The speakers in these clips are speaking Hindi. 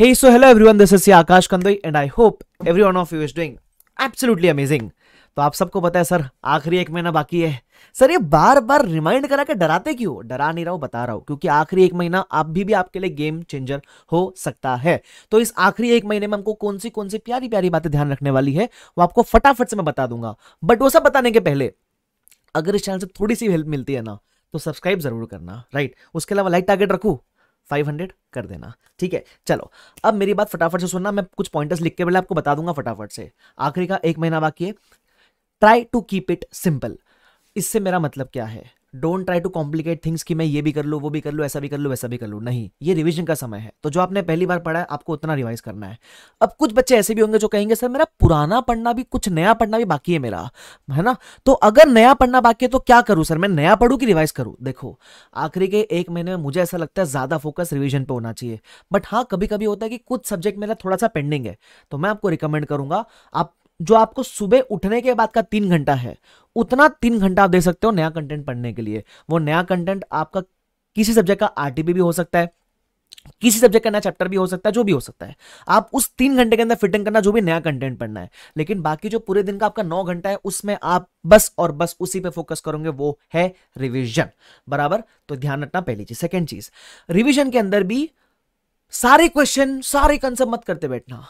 Hey, so hello everyone, this is Akash Kandoi and I hope every one of you is doing absolutely amazing. तो आप सबको पता है सर आखिरी एक महीना बाकी है सर ये बार बार रिमाइंड करा के डराते क्यों डरा नहीं रहा हूँ बता रहा हूँ क्योंकि आखिरी एक महीना आप भी भी आपके लिए गेम चेंजर हो सकता है तो इस आखिरी एक महीने में हमको कौन सी कौन सी प्यारी प्यारी बातें ध्यान रखने वाली है वो आपको फटाफट से मैं बता दूंगा बट वो सब बताने के पहले अगर इस चैनल से थोड़ी सी हेल्प मिलती है ना तो सब्सक्राइब जरूर करना राइट उसके अलावा लाइक टारगेट रखू फाइव हंड्रेड कर देना ठीक है चलो अब मेरी बात फटाफट से सुनना मैं कुछ पॉइंटर्स लिख के पहले आपको बता दूंगा फटाफट से आखिरी का एक महीना बाकी है try to keep it simple इससे मेरा मतलब क्या है don't try to complicate things कि मैं ये भी कर लूँ वो भी कर लूँ ऐसा भी कर लूँ वैसा भी कर लूँ नहीं ये रिविजन का समय है तो जो आपने पहली बार पढ़ा है आपको उतना रिवाइज करना है अब कुछ बच्चे ऐसे भी होंगे जो कहेंगे सर मेरा पुराना पढ़ना भी कुछ नया पढ़ना भी बाकी है मेरा है ना तो अगर नया पढ़ना बाकी है तो क्या करूँ सर मैं नया पढ़ू कि रिवाइज करूँ देखो आखिरी के एक महीने में मुझे ऐसा लगता है ज़्यादा फोकस रिविजन पर होना चाहिए बट हाँ कभी कभी होता है कि कुछ सब्जेक्ट मेरा थोड़ा सा पेंडिंग है तो मैं आपको रिकमेंड करूँगा आप जो आपको सुबह उठने के बाद का तीन घंटा है उतना तीन घंटा आप दे सकते हो नया कंटेंट पढ़ने के लिए वो नया कंटेंट आपका किसी सब्जेक्ट का आरटीबी भी हो सकता है किसी सब्जेक्ट का नया चैप्टर भी हो सकता है जो भी हो सकता है आप उस तीन घंटे के अंदर फिटिंग करना जो भी नया कंटेंट पढ़ना है लेकिन बाकी जो पूरे दिन का आपका नौ घंटा है उसमें आप बस और बस उसी पे फोकस करोगे वो है रिविजन बराबर तो ध्यान रखना पहली चीज सेकेंड चीज रिविजन के अंदर भी सारे क्वेश्चन सारे कंसेप्ट मत करते बैठना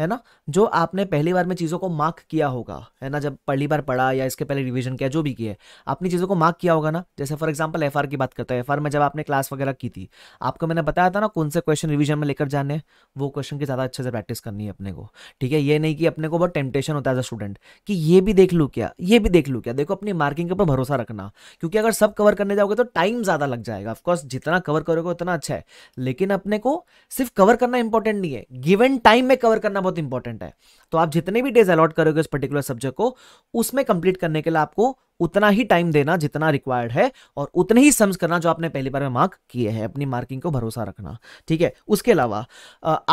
है ना जो आपने पहली बार में चीज़ों को मार्क किया होगा है ना जब पहली बार पढ़ा या इसके पहले रिविजन किया जो भी किया आपने चीज़ों को मार्क किया होगा ना जैसे फॉर एग्जाम्पल एफ की बात करता है एफ में जब आपने क्लास वगैरह की थी आपको मैंने बताया था ना कौन से क्वेश्चन रिविजन में लेकर जाने वो क्वेश्चन की ज़्यादा अच्छे से प्रैक्टिस करनी है अपने को ठीक है ये नहीं कि अपने को बहुत टेम्पटेशन होता है एज अ स्टूडेंट कि ये भी देख लूँ क्या ये भी देख लूँ क्या देखो अपनी मार्किंग के ऊपर भरोसा रखना क्योंकि अगर सब कवर करने जाओगे तो टाइम ज़्यादा लग जाएगा ऑफकोर्स जितना कवर करोगे उतना अच्छा है लेकिन अपने को सिर्फ कवर करना इंपॉर्टेंट नहीं है गिवन टाइम में कवर करना करना बहुत इंपॉर्टेंट है तो आप जितने भी डेज अलॉट करोगे उस पर्टिकुलर सब्जेक्ट को उसमें कंप्लीट करने के लिए आपको उतना ही टाइम देना जितना रिक्वायर्ड है और उतने ही सम्स करना जो आपने पहली बार में मार्क किए हैं अपनी मार्किंग को भरोसा रखना ठीक है उसके अलावा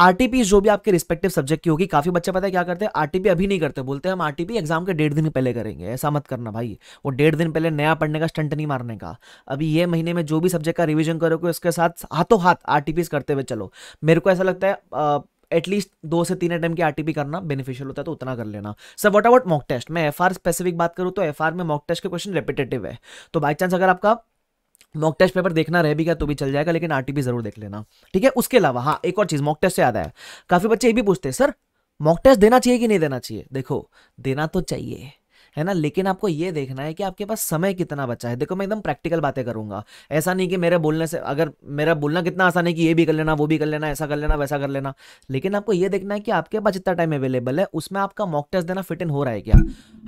आरटीपी जो भी आपके रिस्पेक्टिव सब्जेक्ट की होगी काफी बच्चे पता है क्या करते हैं आरटीपी अभी नहीं करते बोलते हम आरटीपी एग्जाम के डेढ़ दिन पहले करेंगे ऐसा मत करना भाई वो डेढ़ दिन पहले नया पढ़ने का स्टंट नहीं मारने का अभी ये महीने में जो भी सब्जेक्ट का रिविजन करोगे उसके साथ हाथों हाथ आर करते हुए चलो मेरे को ऐसा लगता है एटलीस्ट दो से तीन अटैम्प की आरटीपी करना बेनिफिशियल होता है तो उतना कर लेना sir what about mock test मैं एफ स्पेसिफिक बात करूँ तो एफ में मॉक टेस्ट के क्वेश्चन रिपीटेटिव है तो बाई चांस अगर आपका मॉक टेस्ट पेपर देखना रह भी गया तो भी चल जाएगा लेकिन आरटीपी जरूर देख लेना ठीक है उसके अलावा हाँ एक और चीज़ मॉक टेस्ट से याद है काफ़ी बच्चे ये भी पूछते हैं सर मॉक टेस्ट देना चाहिए कि नहीं देना चाहिए देखो देना तो चाहिए है ना लेकिन आपको ये देखना है कि आपके पास समय कितना बचा है देखो मैं एकदम प्रैक्टिकल बातें करूंगा ऐसा नहीं कि मेरे बोलने से अगर मेरा बोलना कितना आसान है कि ये भी कर लेना वो भी कर लेना ऐसा कर लेना वैसा कर लेना लेकिन आपको ये देखना है कि आपके पास जितना टाइम अवेलेबल है उसमें आपका मॉक टेस्ट देना फिट इन हो रहा है क्या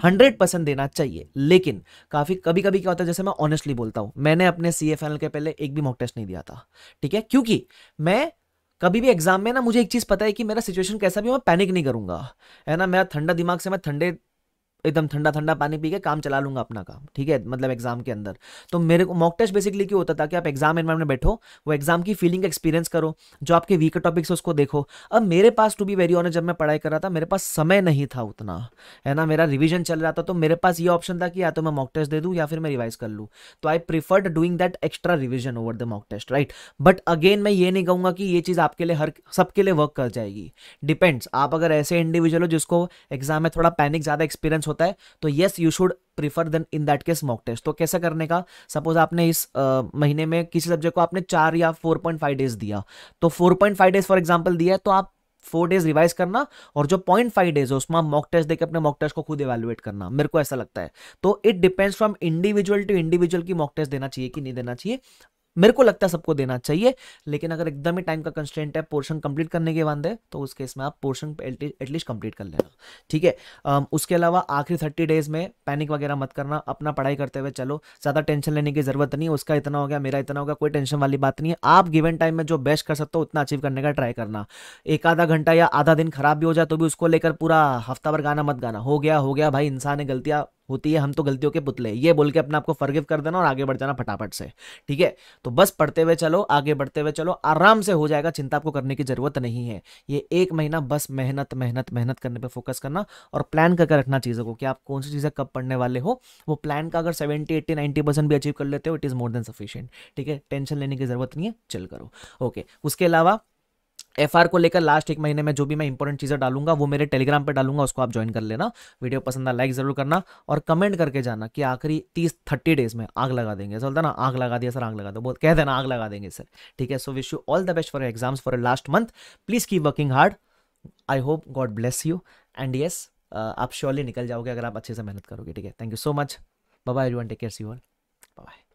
हंड्रेड परसेंट देना चाहिए लेकिन काफी कभी कभी क्या होता है जैसे मैं ऑनेस्टली बोलता हूँ मैंने अपने सी फाइनल के पहले एक भी मॉक टेस्ट नहीं दिया था ठीक है क्योंकि मैं कभी भी एग्जाम में ना मुझे एक चीज पता है कि मेरा सिचुएशन कैसा भी मैं पैनिक नहीं करूंगा है ना मेरा ठंडा दिमाग से मैं ठंडे एकदम ठंडा ठंडा पानी पी के काम चला लूंगा अपना काम ठीक है मतलब एग्जाम के अंदर तो मेरे को मॉक टेस्ट बेसिकली क्यों होता था कि आप एग्जाम एनवायरमेंट में बैठो वो एग्जाम की फीलिंग एक्सपीरियंस करो जो आपके वीक टॉपिक्स है उसको देखो अब मेरे पास टू बी वेरी ऑनर जब मैं पढ़ाई कर रहा था मेरे पास समय नहीं था उतना है ना मेरा रिविजन चल रहा था तो मेरे पास ये ऑप्शन था कि या तो मैं मॉक टेस्ट दे दूँ या फिर मैं रिवाइज कर लूँ तो I preferred doing that extra revision over the mock test right but again मैं ये नहीं कहूँगा कि ये चीज़ आपके लिए हर सबके लिए वर्क कर जाएगी डिपेंड्स आप अगर ऐसे इंडिविजुअल हो जिसको एग्जाम में थोड़ा पैनिक ज़्यादा एक्सपीरियंस होता है तो yes you should prefer then in that case mock test तो कैसे करने का सपोज आपने इस आ, महीने में किसी सब्जेक्ट को आपने चार या फोर पॉइंट फाइव डेज दिया तो four point five days for example दिया तो आप फोर डेज रिवाइज करना और जो पॉइंट फाइव डेज है उसमें आप मॉक टेस्ट देकर अपने मॉक टेस्ट को खुद इवेलुएट करना मेरे को ऐसा लगता है तो it depends from individual to individual की मॉक टेस्ट देना चाहिए कि नहीं देना चाहिए मेरे को लगता है सबको देना चाहिए लेकिन अगर एकदम ही टाइम का कंस्टेंट है पोर्शन कंप्लीट करने के वादे तो उस केस में आप पोर्शन एटलीस्ट कंप्लीट कर लेना ठीक है उसके अलावा आखिरी थर्टी डेज में पैनिक वगैरह मत करना अपना पढ़ाई करते हुए चलो ज़्यादा टेंशन लेने की जरूरत नहीं उसका इतना हो गया मेरा इतना हो गया कोई टेंशन वाली बात नहीं है आप गिवन टाइम में जो बेस्ट कर सकते हो उतना अचीव करने का ट्राई करना एक आधा घंटा या आधा दिन खराब भी हो जाए तो भी उसको लेकर पूरा हफ्ता भर गाना मत गाना हो गया हो गया भाई इंसान है गलतियाँ होती है हम तो गलतियों के पुतले ये बोल के अपने आपको फर्गिव कर देना और आगे बढ़ जाना फटाफट से ठीक है तो बस पढ़ते हुए चलो आगे बढ़ते हुए चलो आराम से हो जाएगा चिंता आपको करने की जरूरत नहीं है ये एक महीना बस मेहनत मेहनत मेहनत करने पर फोकस करना और प्लान करके रखना चीज़ों को कि आप कौन सी चीज़ें कब पढ़ने वाले हो वो प्लान का अगर सेवेंटी एट्टी नाइन्टी परसेंट भी अचीव कर लेते हो it is more than sufficient ठीक है टेंशन लेने की जरूरत नहीं है चल करो ओके उसके अलावा एफ को लेकर लास्ट एक महीने में जो भी मैं इंपॉर्टेंट चीज़ें डालूंगा वो मेरे टेलीग्राम पे डालूंगा उसको आप ज्वाइन कर लेना वीडियो पसंद आ लाइक जरूर करना और कमेंट करके जाना कि आखिरी तीस थर्टी डेज में आग लगा देंगे सर ना आग लगा दिया सर आग लगा दो बोल कह देना आग लगा देंगे सर ठीक है so wish you all the best for exams for last month please keep working hard I hope God bless you and yes आप श्योरली निकल जाओगे अगर आप अच्छे से मेहनत करोगे ठीक है thank you so much bye you take care see all bye